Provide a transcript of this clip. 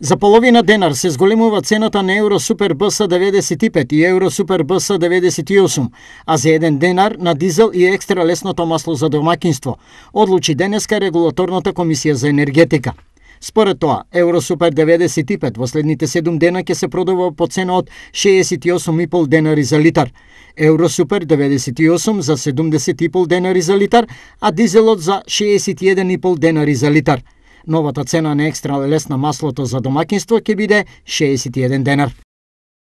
За половина денар се зголемува цената на Евро Супер БС 95 и Евро Супер БС 98, а за еден денар на дизел и екстра лесното масло за домакинство, одлучи денеска регулаторната комисија за енергетика. Според тоа, Евро супер 95 во следните 7 дена ќе се продава по цена од 68,5 денари за литар, Евро супер 98 за 70,5 денари за литар, а дизелот за 61,5 денари за литар – новата цена на екстра лес на маслото за домакинство ќе биде 61 денар.